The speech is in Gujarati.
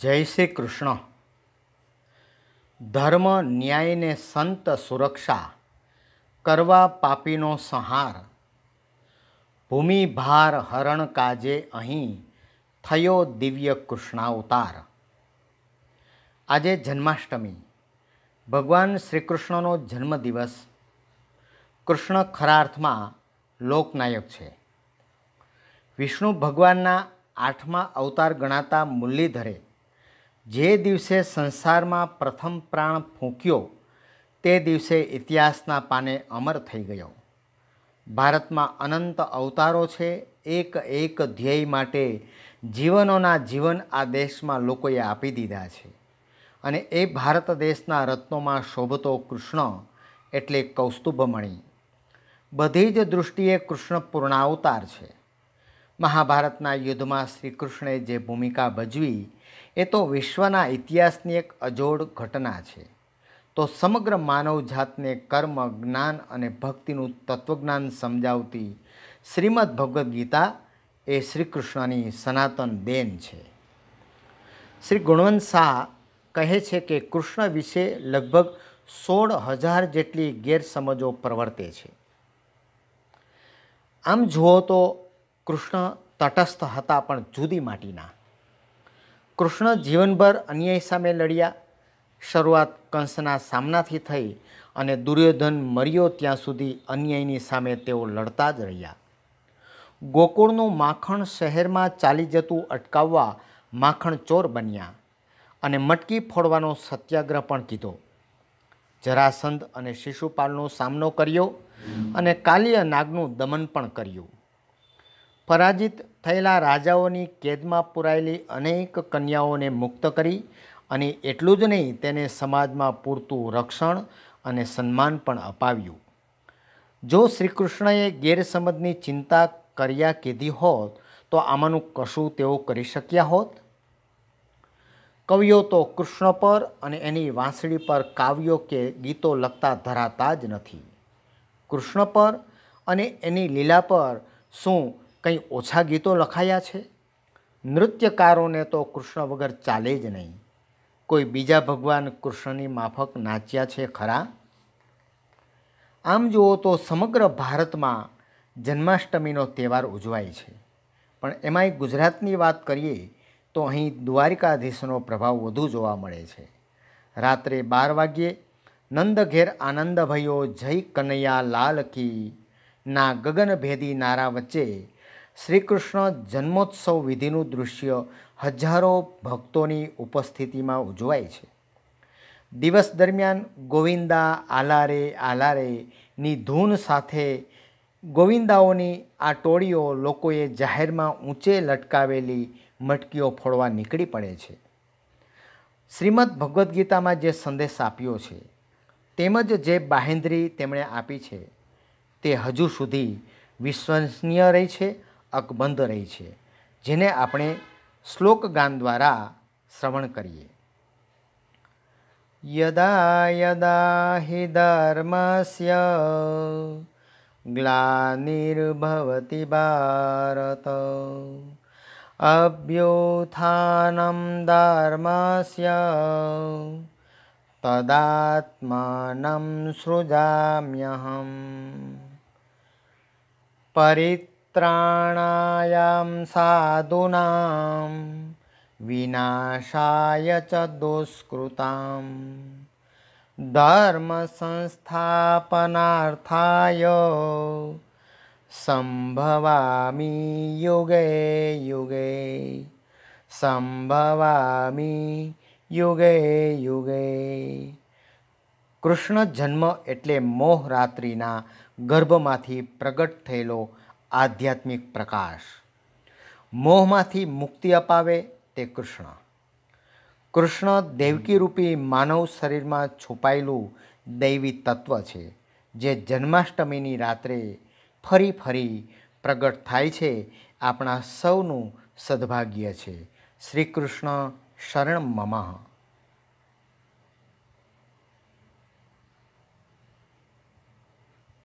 જય શ્રી કૃષ્ણ ધર્મ ન્યાયને સંત સુરક્ષા કરવા પાપીનો સંહાર ભૂમિભાર હરણ કાજે અહીં થયો દિવ્ય કૃષ્ણાવતાર આજે જન્માષ્ટમી ભગવાન શ્રી કૃષ્ણનો જન્મદિવસ કૃષ્ણ ખરા અર્થમાં લોકનાયક છે વિષ્ણુ ભગવાનના આઠમા અવતાર ગણાતા મુરલીધરે જે દિવસે સંસારમાં પ્રથમ પ્રાણ ફૂંક્યો તે દિવસે ઇતિહાસના પાને અમર થઈ ગયો ભારતમાં અનંત અવતારો છે એક એક ધ્યેય માટે જીવનોના જીવન આ દેશમાં લોકોએ આપી દીધા છે અને એ ભારત દેશના રત્નોમાં શોભતો કૃષ્ણ એટલે કૌસ્તુભમણી બધી જ દૃષ્ટિએ કૃષ્ણ પૂર્ણાવતાર છે મહાભારતના યુદ્ધમાં શ્રી કૃષ્ણે જે ભૂમિકા ભજવી એ તો વિશ્વના ઇતિહાસની એક અજોડ ઘટના છે તો સમગ્ર માનવજાતને કર્મ જ્ઞાન અને ભક્તિનું તત્વજ્ઞાન સમજાવતી શ્રીમદ ભગવદ્ ગીતા એ શ્રી કૃષ્ણની સનાતન દેન છે શ્રી ગુણવંત શાહ કહે છે કે કૃષ્ણ વિશે લગભગ સોળ હજાર જેટલી ગેરસમજો પ્રવર્તે છે આમ જુઓ તો કૃષ્ણ તટસ્થ હતા પણ જુદી માટીના કૃષ્ણ જીવનભર અન્યાય સામે લડ્યા શરૂઆત કંસના સામનાથી થઈ અને દુર્યોધન મર્યો ત્યાં સુધી અન્યાયની સામે તેઓ લડતા જ રહ્યા ગોકુળનું માખણ શહેરમાં ચાલી જતું અટકાવવા માખણ ચોર બન્યા અને મટકી ફોડવાનો સત્યાગ્રહ પણ કીધો જરાસંધ અને શિશુપાલનો સામનો કર્યો અને કાલિય નાગનું દમન પણ કર્યું પરાજિત થયેલા રાજાઓની કેદમાં પુરાયેલી અનેક કન્યાઓને મુક્ત કરી અને એટલું જ નહીં તેને સમાજમાં પૂરતું રક્ષણ અને સન્માન પણ અપાવ્યું જો શ્રી કૃષ્ણએ ગેરસમજની ચિંતા કર્યા કીધી હોત તો આમાંનું કશું તેઓ કરી શક્યા હોત કવિઓ તો કૃષ્ણ પર અને એની વાંસળી પર કાવ્યો કે ગીતો લખતા ધરાતા જ નથી કૃષ્ણ પર અને એની લીલા પર શું કંઈ ઓછા ગીતો લખાયા છે નૃત્યકારોને તો કૃષ્ણ વગર ચાલે જ નહીં કોઈ બીજા ભગવાન કૃષ્ણની માફક નાચ્યા છે ખરા આમ જુઓ તો સમગ્ર ભારતમાં જન્માષ્ટમીનો તહેવાર ઉજવાય છે પણ એમાંય ગુજરાતની વાત કરીએ તો અહીં દ્વારિકાધીશનો પ્રભાવ વધુ જોવા મળે છે રાત્રે બાર વાગ્યે નંદ ઘેર આનંદ જય કનૈયા લાલ કી ના ગગનભેદી નારા વચ્ચે શ્રીકૃષ્ણ જન્મોત્સવ વિધિનું દૃશ્ય હજારો ભક્તોની ઉપસ્થિતિમાં ઉજવાય છે દિવસ દરમિયાન ગોવિંદા આલારે આલારેની ધૂન સાથે ગોવિંદાઓની આ ટોળીઓ લોકોએ જાહેરમાં ઊંચે લટકાવેલી મટકીઓ ફોડવા નીકળી પડે છે શ્રીમદ ભગવદ્ ગીતામાં જે સંદેશ આપ્યો છે તેમજ જે બાહેંદ્રી તેમણે આપી છે તે હજુ સુધી વિશ્વસનીય રહી છે અકબંધ રહી છે જેને આપણે શ્લોકગાન દ્વારા શ્રવણ કરીએ યદા યદા હિ ધર્મસ્ય ગ્લાનિર્ભવતી ભારત અભ્યોથાનમ ધર્મસ્ય તદાત્માનમ સૃજામ્યહમ પરિત णायां साधूनां विनाशाय च दुष्कृतां धर्मसंस्थापनार्थाय सम्भवामि युगे युगे सम्भवामि युगे युगे कृष्णजन्म एट्ले मोहरात्रिना प्रगट थेलो। આધ્યાત્મિક પ્રકાશ મોહમાંથી મુક્તિ અપાવે તે કૃષ્ણ કૃષ્ણ દેવકીરૂપી માનવ શરીરમાં છુપાયેલું દૈવી તત્વ છે જે જન્માષ્ટમીની રાત્રે ફરી ફરી પ્રગટ થાય છે આપણા સૌનું સદભાગ્ય છે શ્રી કૃષ્ણ શરણ મમા